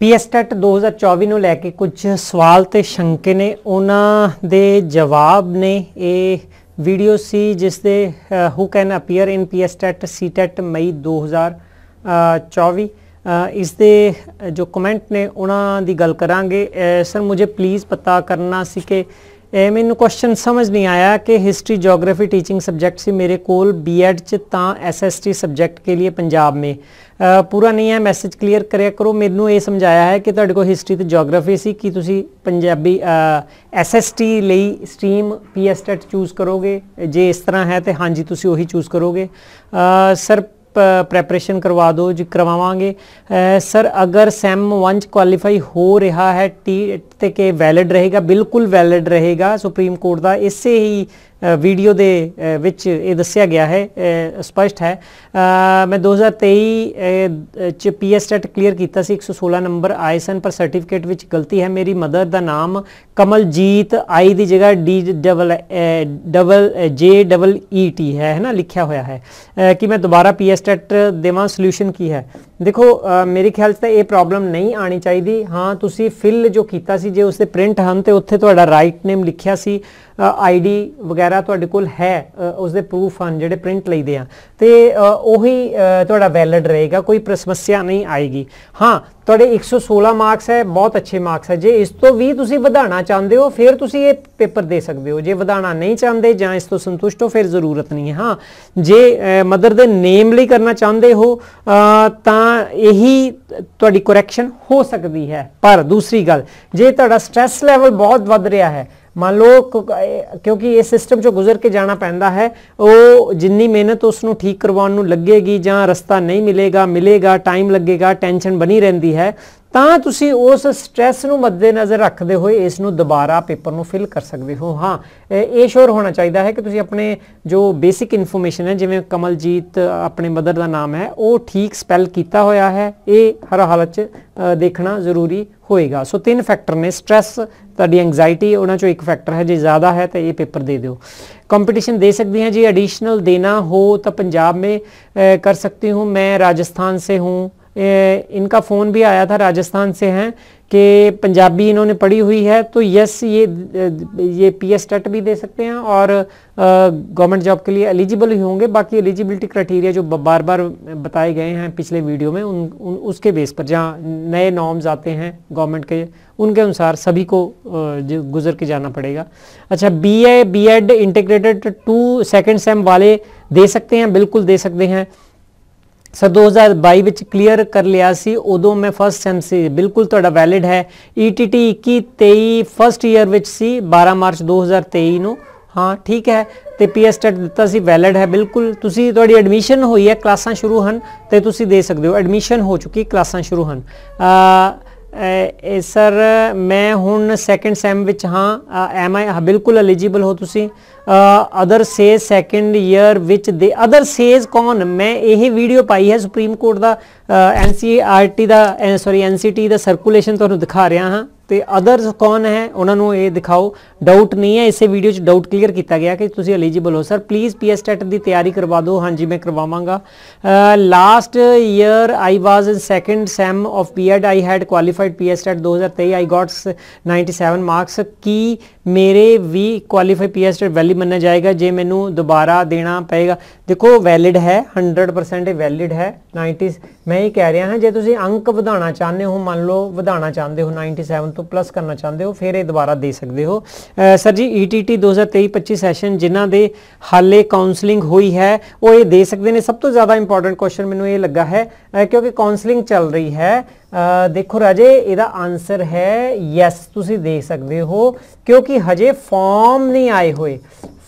PSTET 2024 ਨੂੰ ਲੈ ਕੇ ਕੁਝ ਸਵਾਲ ਤੇ ਸ਼ੰਕੇ ਨੇ ਉਹਨਾਂ ਦੇ ਜਵਾਬ ਨੇ ਇਹ ਵੀਡੀਓ ਸੀ ਜਿਸ ਦੇ who can appear in PSTET CTET May 2024 ਇਸ ਦੇ ਜੋ ਕਮੈਂਟ ਨੇ ਉਹਨਾਂ ਦੀ ਗੱਲ ਕਰਾਂਗੇ ਸਰ ਮੈਨੂੰ ਪਲੀਜ਼ ਪਤਾ ਕਰਨਾ ਸੀ ਕਿ ਇਹ ਮੈਨੂੰ ਕੁਐਸਚਨ ਸਮਝ ਨਹੀਂ ਆਇਆ ਕਿ ਹਿਸਟਰੀ ਜੀਓਗ੍ਰਾਫੀ ਟੀਚਿੰਗ ਸਬਜੈਕਟ ਸੀ ਮੇਰੇ ਕੋਲ ਬੀਐਡ ਚ ਤਾਂ ਐਸਐਸਟੀ ਸਬਜੈਕਟ ਕੇ ਲਈ ਪੰਜਾਬ ਮੇ ਪੂਰਾ ਨਹੀਂ ਹੈ ਮੈਸੇਜ ਕਲੀਅਰ ਕਰਿਆ ਕਰੋ ਮੈਨੂੰ ਇਹ ਸਮਝਾਇਆ ਹੈ ਕਿ ਤੁਹਾਡੇ ਕੋਲ ਹਿਸਟਰੀ ਤੇ ਜੀਓਗ੍ਰਾਫੀ ਸੀ ਕਿ ਤੁਸੀਂ ਪੰਜਾਬੀ ਐਸਐਸਟੀ ਲਈ ਸਟ੍ਰੀਮ ਪੀਐਸਟੈਟ ਚੂਜ਼ ਕਰੋਗੇ ਜੇ ਇਸ ਤਰ੍ਹਾਂ ਹੈ ਤੇ ਹਾਂਜੀ ਤੁਸੀਂ ਉਹੀ ਚੂਜ਼ ਕਰੋਗੇ ਸਰ ਪ੍ਰੈਪਰੇਸ਼ਨ ਕਰਵਾ ਦਿਓ ਜੀ ਕਰਵਾਵਾਂਗੇ ਸਰ ਅਗਰ ਸੈਮ 1 ਚ ਕੁਆਲੀਫਾਈ ਹੋ ਰਿਹਾ ਹੈ ਟੀ ਤੇ ਕਿ ਵੈਲਿਡ ਰਹੇਗਾ ਬਿਲਕੁਲ ਵੈਲਿਡ ਰਹੇਗਾ ਸੁਪਰੀਮ ਕੋਰਟ ਦਾ ਇਸੇ ਹੀ ਵੀਡੀਓ ਦੇ ਵਿੱਚ ਇਹ ਦੱਸਿਆ ਗਿਆ ਹੈ ਸਪਸ਼ਟ ਹੈ ਮੈਂ 2023 ਚ ਪੀਐਸਟੈਟ ਕਲੀਅਰ ਕੀਤਾ ਸੀ 116 ਨੰਬਰ ਆਏ ਸਨ ਪਰ ਸਰਟੀਫਿਕੇਟ ਵਿੱਚ ਗਲਤੀ ਹੈ ਮੇਰੀ ਮਦਰ ਦਾ ਨਾਮ ਕਮਲਜੀਤ ਆਈ ਦੀ ਜਗ੍ਹਾ D double double J double E T ਹੈ ਹੈ ਨਾ ਲਿਖਿਆ ਹੋਇਆ ਹੈ ਕਿ ਮੈਂ ਦੁਬਾਰਾ ਪੀਐਸਟੈਟ ਦੇਵਾਂ ਸੋਲੂਸ਼ਨ ਕੀ ਹੈ ਦੇਖੋ ਮੇਰੇ ਖਿਆਲ 'ਚ ਤਾਂ ਇਹ ਪ੍ਰੋਬਲਮ ਨਹੀਂ ਆਣੀ ਚਾਹੀਦੀ ਹਾਂ ਤੁਸੀਂ ਫਿਲ ਜੋ ਕੀਤਾ ਸੀ ਜੇ ਉਸਦੇ ਪ੍ਰਿੰਟ ਹਨ ਤੇ ਉੱਥੇ ਤੁਹਾਡਾ ਰਾਈਟ ਨੇਮ ਲਿਖਿਆ ਸੀ ਆਈਡੀ ਵਗੈਰਾ ਤੁਹਾਡੇ ਕੋਲ ਹੈ ਉਸ ਦੇ ਪ੍ਰੂਫ ਹਨ ਜਿਹੜੇ ਪ੍ਰਿੰਟ ਲਈਦੇ ਆ ਤੇ ਉਹੀ ਤੁਹਾਡਾ ਵੈਲਿਡ ਰਹੇਗਾ ਕੋਈ ਪ੍ਰਸਮਸਿਆ ਨਹੀਂ ਆਏਗੀ ਹਾਂ ਤੁਹਾਡੇ 116 ਮਾਰਕਸ ਹੈ ਬਹੁਤ ਅੱਛੇ ਮਾਰਕਸ ਹੈ ਜੇ ਇਸ ਤੋਂ ਵੀ ਤੁਸੀਂ ਵਧਾਣਾ ਚਾਹੁੰਦੇ ਹੋ ਫਿਰ ਤੁਸੀਂ ਇਹ ਪੇਪਰ ਦੇ ਸਕਦੇ ਹੋ ਜੇ ਵਧਾਣਾ ਨਹੀਂ ਚਾਹੁੰਦੇ ਜਾਂ ਇਸ ਤੋਂ ਸੰਤੁਸ਼ਟ ਹੋ ਫਿਰ ਜ਼ਰੂਰਤ ਨਹੀਂ ਹੈ ਹਾਂ ਜੇ ਮਦਰ ਦੇ ਨੇਮ ਲਈ ਕਰਨਾ ਚਾਹੁੰਦੇ ਹੋ ਤਾਂ ਇਹੀ ਤੁਹਾਡੀ ਕਰੈਕਸ਼ਨ ਹੋ ਸਕਦੀ ਹੈ ਪਰ ਦੂਸਰੀ ਗੱਲ ਜੇ ਤੁਹਾਡਾ ਸਟ्रेस ਲੈਵਲ ਬਹੁਤ ਵੱਧ ਰਿਹਾ ਹੈ ਮੰਨ ਲਓ ਕਿਉਂਕਿ ਇਹ ਸਿਸਟਮ ਚੋਂ ਗੁਜ਼ਰ ਕੇ ਜਾਣਾ ਪੈਂਦਾ ਹੈ ਉਹ ਜਿੰਨੀ ਮਿਹਨਤ ਉਸ ਨੂੰ ਠੀਕ ਕਰਵਾਉਣ ਨੂੰ ਲੱਗੇਗੀ ਜਾਂ ਰਸਤਾ ਨਹੀਂ ਮਿਲੇਗਾ ਮਿਲੇਗਾ ਟਾਈਮ ਲੱਗੇਗਾ ਟੈਨਸ਼ਨ ਬਣੀ ਰਹਿੰਦੀ ਹੈ ਤਾਂ ਤੁਸੀਂ ਉਸ ਸਟ੍ਰੈਸ ਨੂੰ ਮੱਦੇਨਜ਼ਰ ਰੱਖਦੇ ਹੋਏ ਇਸ ਨੂੰ ਦੁਬਾਰਾ ਪੇਪਰ ਨੂੰ ਫਿਲ ਕਰ ਸਕਦੇ ਹੋ ਹਾਂ ਇਹ ਸ਼ੋਰ ਹੋਣਾ ਚਾਹੀਦਾ ਹੈ ਕਿ ਤੁਸੀਂ ਆਪਣੇ ਜੋ ਬੇਸਿਕ ਇਨਫੋਰਮੇਸ਼ਨ ਹੈ ਜਿਵੇਂ ਕਮਲਜੀਤ ਆਪਣੇ ਮਦਰ ਦਾ ਨਾਮ ਹੈ ਉਹ ਠੀਕ ਸਪੈਲ ਕੀਤਾ ਹੋਇਆ ਹੈ ਇਹ ਹਰ ਹਾਲਤ 'ਚ ਦੇਖਣਾ ਜ਼ਰੂਰੀ ਹੋਏਗਾ ਸੋ ਤਿੰਨ ਫੈਕਟਰ ਨੇ ਸਟ्रेस ਤੁਹਾਡੀ ਐਂਗਜ਼ਾਇਟੀ ਉਹਨਾਂ ਚੋਂ ਇੱਕ ਫੈਕਟਰ ਹੈ ਜੇ ਜ਼ਿਆਦਾ ਹੈ ਤਾਂ ਇਹ ਪੇਪਰ ਦੇ ਦਿਓ ਕੰਪੀਟੀਸ਼ਨ ਦੇ ਸਕਦੇ ਹਾਂ ਜੀ ਐਡੀਸ਼ਨਲ ਦੇਣਾ ਹੋ ਤਾਂ ਪੰਜਾਬ ਮੇ ਕਰ ਸਕਤੀ ਹੂੰ ਮੈਂ ਰਾਜਸਥਾਨ ਸੇ ਹੂੰ इनका फ़ोन भी आया था राजस्थान से हैं कि पंजाबी इन्होंने पढ़ी हुई है तो यस ये ये पी एस टेट भी दे सकते हैं और गवर्नमेंट जॉब के लिए एलिजिबल ही होंगे बाकी एलिजिबिलिटी क्राइटेरिया जो बार बार बताए गए हैं पिछले वीडियो में उन, उन उसके बेस पर जहाँ नए नॉर्म्स आते हैं गवर्नमेंट के उनके अनुसार सभी को गुजर के जाना पड़ेगा अच्छा B A B Ed integrated two second sem वाले दे सकते हैं बिल्कुल दे सकते हैं ਸਰ 2022 ਵਿੱਚ ਕਲੀਅਰ ਕਰ ਲਿਆ ਸੀ ਉਦੋਂ ਮੈਂ ਫਸਟ ਸੈਮ ਸੀ ਬਿਲਕੁਲ ਤੁਹਾਡਾ ਵੈਲਿਡ ਹੈ ETT 21 23 ਫਸਟ ਈਅਰ ਵਿੱਚ ਸੀ 12 ਮਾਰਚ 2023 ਨੂੰ ਹਾਂ ਠੀਕ ਹੈ ਤੇ ਪੀਐਸ ਟੈਟ ਦਿੱਤਾ ਸੀ ਵੈਲਿਡ ਹੈ ਬਿਲਕੁਲ ਤੁਸੀਂ ਤੁਹਾਡੀ ਐਡਮਿਸ਼ਨ ਹੋਈ ਹੈ ਕਲਾਸਾਂ ਸ਼ੁਰੂ ਹਨ ਤੇ ਤੁਸੀਂ ਦੇ ਸਕਦੇ ਹੋ ਐਡਮਿਸ਼ਨ ਹੋ ਚੁੱਕੀ ਕਲਾਸਾਂ ਸ਼ੁਰੂ ਹਨ ਆ ਸਰ ਮੈਂ ਹੁਣ ਸੈਕੰਡ ਸੈਮ ਵਿੱਚ ਹਾਂ ਐਮ ਆਈ ਬਿਲਕੁਲ ਐਲੀਜੀਬਲ ਹੋ ਤੁਸੀਂ ਅਦਰ ਸੇ ਸੈਕੰਡ ਈਅਰ ਵਿੱਚ ਦੇ ਅਦਰ ਸੇਜ਼ ਕੌਣ ਮੈਂ ਇਹ ਵੀਡੀਓ ਪਾਈ ਹੈ ਸੁਪਰੀਮ ਕੋਰਟ ਦਾ ਐਨਸੀਆਰਟੀ e ਦਾ ਸੌਰੀ ਐਨਸੀਟੀ ਦਾ ਸਰਕੂਲੇਸ਼ਨ ਤੁਹਾਨੂੰ ਦਿਖਾ ਰਿਹਾ ਹਾਂ ਤੇ ਅਦਰਸ ਕੌਣ ਹੈ ਉਹਨਾਂ ਨੂੰ ਇਹ ਦਿਖਾਓ ਡਾਊਟ ਨਹੀਂ ਹੈ ਇਸੇ ਵੀਡੀਓ 'ਚ ਡਾਊਟ ਕਲੀਅਰ ਕੀਤਾ ਗਿਆ ਕਿ ਤੁਸੀਂ ਐਲੀਜੀਬਲ ਹੋ ਸਰ ਪਲੀਜ਼ ਪੀਐਸ ਟੈਟ ਦੀ ਤਿਆਰੀ ਕਰਵਾ ਦਿਓ ਹਾਂਜੀ ਮੈਂ ਕਰਵਾਵਾਂਗਾ last year I was in second sem of B Ed I had qualified PS TET 2023 I got 97 marks ਕੀ ਮੇਰੇ ਵੀ ਕੁਆਲੀਫਾਈ ਪੀਐਸ ਟੈਟ ਵੈਲਿਡ ਮੰਨਿਆ ਜਾਏਗਾ ਜੇ ਮੈਨੂੰ ਦੁਬਾਰਾ ਦੇਣਾ ਪਏਗਾ ਦੇਖੋ ਵੈਲਿਡ ਹੈ 100% ਵੈਲਿਡ ਹੈ 90 ਮੈਂ ਇਹ ਕਹਿ ਰਿਹਾ ਹਾਂ ਜੇ ਤੁਸੀਂ ਅੰਕ ਵਧਾਉਣਾ ਚਾਹੁੰਦੇ ਹੋ ਮੰਨ ਲਓ ਵਧਾਉਣਾ ਚਾਹੁੰਦੇ ਹੋ 97 ਤੋਂ ਪਲੱਸ ਕਰਨਾ ਚਾਹੁੰਦੇ ਹੋ ਫਿਰ ਇਹ ਦੁਬਾਰਾ ਦੇ ਸਕਦੇ ਹੋ ਸਰ ਜੀ ਈਟੀਟੀ 2023-25 ਸੈਸ਼ਨ ਜਿਨ੍ਹਾਂ ਦੇ ਹਾਲੇ ਕਾਉਂਸਲਿੰਗ ਹੋਈ ਹੈ ਉਹ ਇਹ ਦੇ ਸਕਦੇ ਨੇ ਸਭ ਤੋਂ ਜ਼ਿਆਦਾ ਇੰਪੋਰਟੈਂਟ ਕੁਐਸਚਨ ਮੈਨੂੰ ਇਹ ਲੱਗਾ ਹੈ ਕਿਉਂਕਿ ਕਾਉਂਸਲਿੰਗ ਚੱਲ ਰਹੀ ਹੈ ਦੇਖੋ ਰਾਜੇ ਇਹਦਾ ਆਨਸਰ ਹੈ ਯੈਸ ਤੁਸੀਂ ਦੇ ਸਕਦੇ ਹੋ ਕਿਉਂਕਿ ਹਜੇ ਫਾਰਮ ਨਹੀਂ ਆਏ ਹੋਏ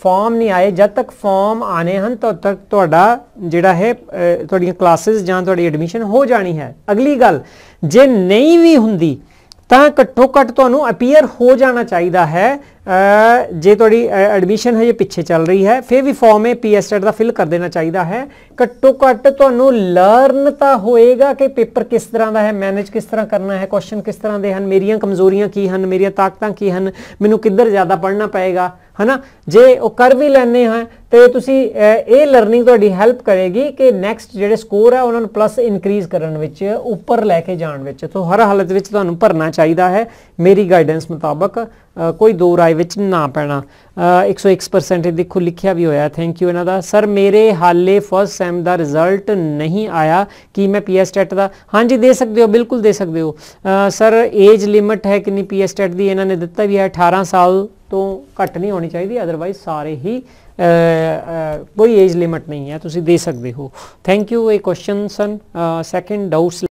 ਫਾਰਮ ਨਹੀਂ ਆਏ ਜਦ ਤੱਕ ਫਾਰਮ ਆਨੇ ਹਨ ਤਦ ਤੱਕ ਤੁਹਾਡਾ ਜਿਹੜਾ ਹੈ ਤੁਹਾਡੀਆਂ ਕਲਾਸਿਸ ਜਾਂ ਤੁਹਾਡੀ ਐਡਮਿਸ਼ਨ ਹੋ ਜਾਣੀ ਹੈ ਅਗਲੀ ਗੱਲ ਜੇ ਨਹੀਂ ਵੀ ਹੁੰਦੀ ਤਾਂ ਘੱਟੋ ਘੱਟ ਤੁਹਾਨੂੰ ਅਪੀਅਰ ਹੋ ਜਾਣਾ ਚਾਹੀਦਾ ਹੈ ਜੇ ਤੁਹਾਡੀ ਐਡਮਿਸ਼ਨ ਹੈ ਜੇ ਪਿੱਛੇ ਚੱਲ ਰਹੀ ਹੈ ਫਿਰ ਵੀ ਫਾਰਮ ਹੈ ਪੀਐਸਟੈਟ ਦਾ ਫਿਲ ਕਰ ਦੇਣਾ ਚਾਹੀਦਾ ਹੈ ਘੱਟੋ ਘੱਟ ਤੁਹਾਨੂੰ ਲਰਨ ਤਾਂ ਹੋਏਗਾ ਕਿ ਪੇਪਰ ਕਿਸ ਤਰ੍ਹਾਂ ਦਾ ਹੈ ਮੈਨੇਜ ਕਿਸ ਤਰ੍ਹਾਂ ਕਰਨਾ ਹੈ ਕੁਐਸਚਨ ਕਿਸ ਤਰ੍ਹਾਂ ਦੇ ਹਨ ਮੇਰੀਆਂ ਕਮਜ਼ੋਰੀਆਂ ਕੀ ਹਨ ਮੇਰੀਆਂ ਤਾਕਤਾਂ ਕੀ ਹਨ ਮੈਨੂੰ ਕਿੱਧਰ ਜ਼ਿਆਦਾ ਪੜ੍ਹਨਾ ਪਏਗਾ ਹਨਾ ਜੇ ਉਹ ਕਰ ਵੀ ਲੈਣੇ ਹੈ ਤੇ ਤੁਸੀਂ ਇਹ ਲਰਨਿੰਗ ਤੁਹਾਡੀ ਹੈਲਪ ਕਰੇਗੀ ਕਿ ਨੈਕਸਟ ਜਿਹੜੇ ਸਕੋਰ ਆ ਉਹਨਾਂ ਨੂੰ ਪਲੱਸ ਇਨਕਰੀਜ਼ ਕਰਨ ਵਿੱਚ ਉੱਪਰ ਲੈ ਕੇ ਜਾਣ ਵਿੱਚ ਤੋਂ ਹਰ ਹਾਲਤ ਵਿੱਚ ਤੁਹਾਨੂੰ ਭਰਨਾ ਚਾਹੀਦਾ ਹੈ ਮੇਰੀ ਗਾਈਡੈਂਸ ਮੁਤਾਬਕ ਕੋਈ ਦੋ ਰਾਏ ਵਿੱਚ ਨਾ ਪੈਣਾ 101% ਦੇਖੋ ਲਿਖਿਆ ਵੀ ਹੋਇਆ ਥੈਂਕ ਯੂ ਇਹਨਾਂ ਦਾ ਸਰ ਮੇਰੇ ਹਾਲੇ ਫਸਟ ਸੈਮ ਦਾ ਰਿਜ਼ਲਟ ਨਹੀਂ ਆਇਆ ਕੀ ਮੈਂ ਪੀਐਸ ਟੈਟ ਦਾ ਹਾਂਜੀ ਦੇ ਸਕਦੇ ਹੋ ਬਿਲਕੁਲ ਦੇ ਸਕਦੇ ਹੋ ਸਰ ਏਜ ਲਿਮਟ ਹੈ ਕਿੰਨੀ ਪੀਐਸ ਟੈਟ ਦੀ ਇਹਨਾਂ ਨੇ ਦਿੱਤਾ ਵੀ ਹੈ 18 ਸਾਲ ਤੋਂ ਘੱਟ ਨਹੀਂ ਹੋਣੀ ਚਾਹੀਦੀ ਅਦਰਵਾਈਜ਼ ਸਾਰੇ ਹੀ ਕੋਈ ਏਜ ਲਿਮਟ ਨਹੀਂ ਹੈ ਤੁਸੀਂ ਦੇ ਸਕਦੇ ਹੋ ਥੈਂਕ ਯੂ ਇਹ ਕੁਐਸਚਨ ਸਨ ਸੈਕੰਡ ਡਾਊਟਸ